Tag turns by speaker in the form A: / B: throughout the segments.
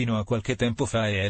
A: fino a qualche tempo fa è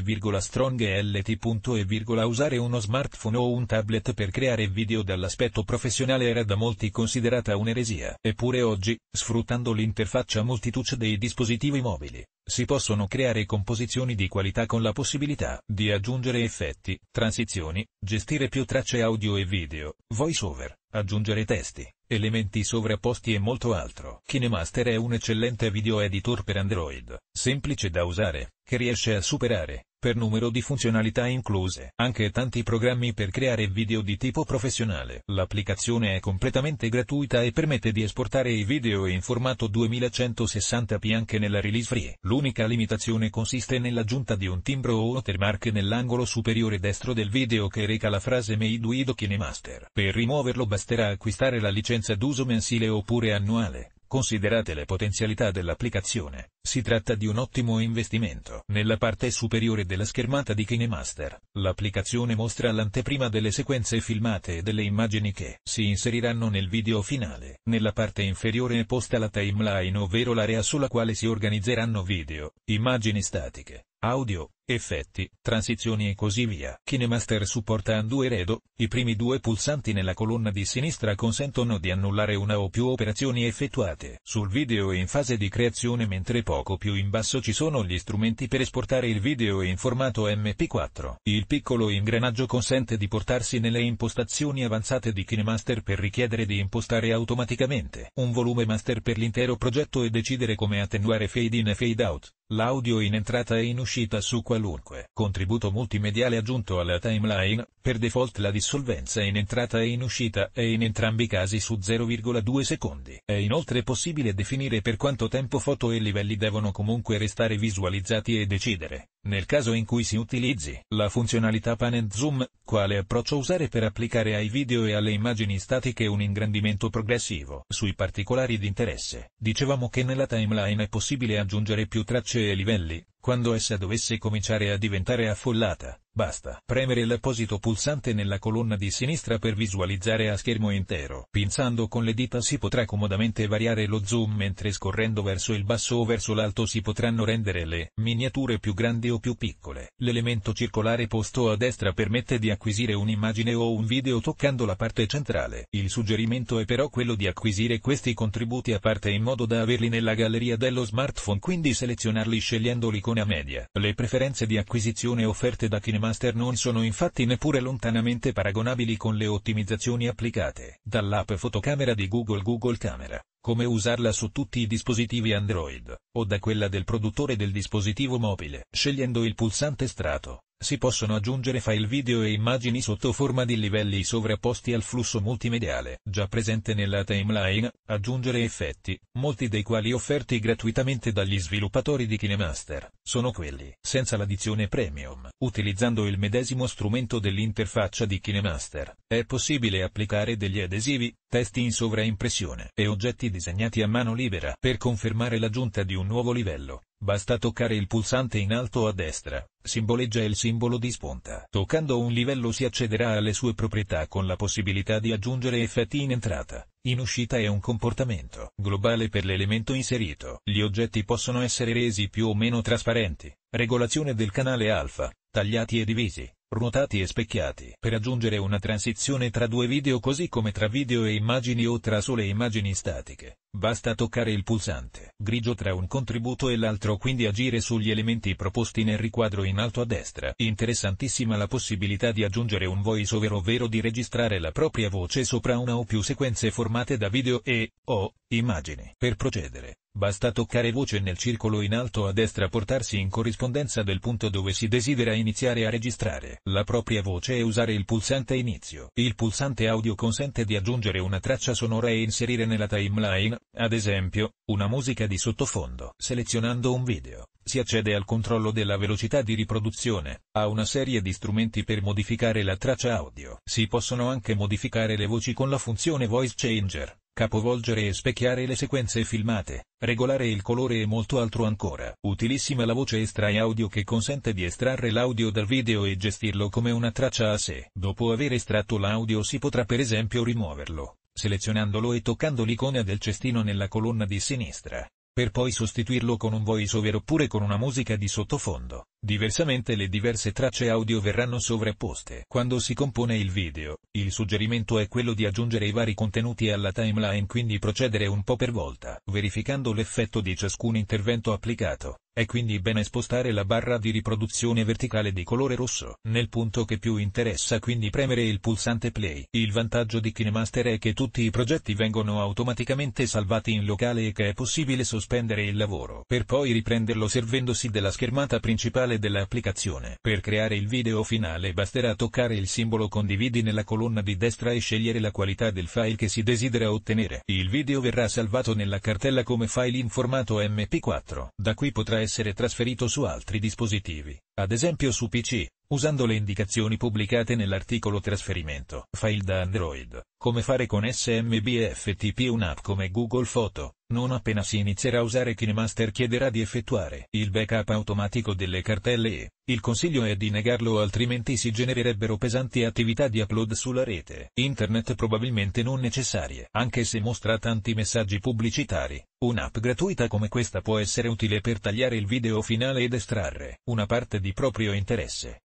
A: virgola strong e virgola usare uno smartphone o un tablet per creare video dall'aspetto professionale era da molti considerata un'eresia. Eppure oggi, sfruttando l'interfaccia multitouch dei dispositivi mobili, si possono creare composizioni di qualità con la possibilità di aggiungere effetti, transizioni, gestire più tracce audio e video, voice over, aggiungere testi, elementi sovrapposti e molto altro. KineMaster è un eccellente video editor per Android, semplice da usare, che riesce a superare, per numero di funzionalità incluse. Anche tanti programmi per creare video di tipo professionale. L'applicazione è completamente gratuita e permette di esportare i video in formato 2160p anche nella release free. L'unica limitazione consiste nell'aggiunta di un timbro o watermark nell'angolo superiore destro del video che reca la frase Made with Kinemaster. Per rimuoverlo basterà acquistare la licenza d'uso mensile oppure annuale Considerate le potenzialità dell'applicazione, si tratta di un ottimo investimento. Nella parte superiore della schermata di KineMaster, l'applicazione mostra l'anteprima delle sequenze filmate e delle immagini che si inseriranno nel video finale. Nella parte inferiore è posta la timeline ovvero l'area sulla quale si organizzeranno video, immagini statiche, audio, effetti, transizioni e così via. KineMaster supporta undo e redo, i primi due pulsanti nella colonna di sinistra consentono di annullare una o più operazioni effettuate sul video in fase di creazione mentre poco più in basso ci sono gli strumenti per esportare il video in formato MP4. Il piccolo ingranaggio consente di portarsi nelle impostazioni avanzate di KineMaster per richiedere di impostare automaticamente un volume master per l'intero progetto e decidere come attenuare fade in e fade out, l'audio in entrata e in uscita su qualunque qualunque contributo multimediale aggiunto alla timeline, per default la dissolvenza in entrata e in uscita è in entrambi i casi su 0,2 secondi. È inoltre possibile definire per quanto tempo foto e livelli devono comunque restare visualizzati e decidere, nel caso in cui si utilizzi la funzionalità pan and zoom, quale approccio usare per applicare ai video e alle immagini statiche un ingrandimento progressivo sui particolari di interesse? Dicevamo che nella timeline è possibile aggiungere più tracce e livelli, quando essa dovesse cominciare a diventare affollata. Basta premere l'apposito pulsante nella colonna di sinistra per visualizzare a schermo intero. Pinzando con le dita si potrà comodamente variare lo zoom mentre scorrendo verso il basso o verso l'alto si potranno rendere le miniature più grandi o più piccole. L'elemento circolare posto a destra permette di acquisire un'immagine o un video toccando la parte centrale. Il suggerimento è però quello di acquisire questi contributi a parte in modo da averli nella galleria dello smartphone quindi selezionarli scegliendo l'icona media. Le preferenze di acquisizione offerte da Kinema Master non sono infatti neppure lontanamente paragonabili con le ottimizzazioni applicate dall'app fotocamera di Google Google Camera, come usarla su tutti i dispositivi Android, o da quella del produttore del dispositivo mobile, scegliendo il pulsante strato. Si possono aggiungere file video e immagini sotto forma di livelli sovrapposti al flusso multimediale già presente nella timeline, aggiungere effetti, molti dei quali offerti gratuitamente dagli sviluppatori di KineMaster, sono quelli senza l'addizione premium. Utilizzando il medesimo strumento dell'interfaccia di KineMaster, è possibile applicare degli adesivi, testi in sovraimpressione e oggetti disegnati a mano libera per confermare l'aggiunta di un nuovo livello. Basta toccare il pulsante in alto a destra, simboleggia il simbolo di spunta. Toccando un livello si accederà alle sue proprietà con la possibilità di aggiungere effetti in entrata, in uscita e un comportamento globale per l'elemento inserito. Gli oggetti possono essere resi più o meno trasparenti, regolazione del canale alfa, tagliati e divisi, ruotati e specchiati. Per aggiungere una transizione tra due video così come tra video e immagini o tra sole immagini statiche, basta toccare il pulsante grigio tra un contributo e l'altro quindi agire sugli elementi proposti nel riquadro in alto a destra. Interessantissima la possibilità di aggiungere un voice over ovvero di registrare la propria voce sopra una o più sequenze formate da video e, o, immagini. Per procedere, Basta toccare voce nel circolo in alto a destra portarsi in corrispondenza del punto dove si desidera iniziare a registrare la propria voce e usare il pulsante inizio. Il pulsante audio consente di aggiungere una traccia sonora e inserire nella timeline, ad esempio, una musica di sottofondo. Selezionando un video, si accede al controllo della velocità di riproduzione, a una serie di strumenti per modificare la traccia audio. Si possono anche modificare le voci con la funzione Voice Changer capovolgere e specchiare le sequenze filmate, regolare il colore e molto altro ancora. Utilissima la voce estrai audio che consente di estrarre l'audio dal video e gestirlo come una traccia a sé. Dopo aver estratto l'audio si potrà per esempio rimuoverlo, selezionandolo e toccando l'icona del cestino nella colonna di sinistra, per poi sostituirlo con un voiceover oppure con una musica di sottofondo. Diversamente le diverse tracce audio verranno sovrapposte. Quando si compone il video, il suggerimento è quello di aggiungere i vari contenuti alla timeline quindi procedere un po' per volta, verificando l'effetto di ciascun intervento applicato. È quindi bene spostare la barra di riproduzione verticale di colore rosso, nel punto che più interessa quindi premere il pulsante play. Il vantaggio di KineMaster è che tutti i progetti vengono automaticamente salvati in locale e che è possibile sospendere il lavoro per poi riprenderlo servendosi della schermata principale finale dell'applicazione. Per creare il video finale basterà toccare il simbolo condividi nella colonna di destra e scegliere la qualità del file che si desidera ottenere. Il video verrà salvato nella cartella come file in formato MP4. Da qui potrà essere trasferito su altri dispositivi, ad esempio su PC, usando le indicazioni pubblicate nell'articolo trasferimento. File da Android come fare con SMBFTP un'app come Google Photo, non appena si inizierà a usare KineMaster chiederà di effettuare il backup automatico delle cartelle e, il consiglio è di negarlo altrimenti si genererebbero pesanti attività di upload sulla rete internet probabilmente non necessarie. Anche se mostra tanti messaggi pubblicitari, un'app gratuita come questa può essere utile per tagliare il video finale ed estrarre una parte di proprio interesse.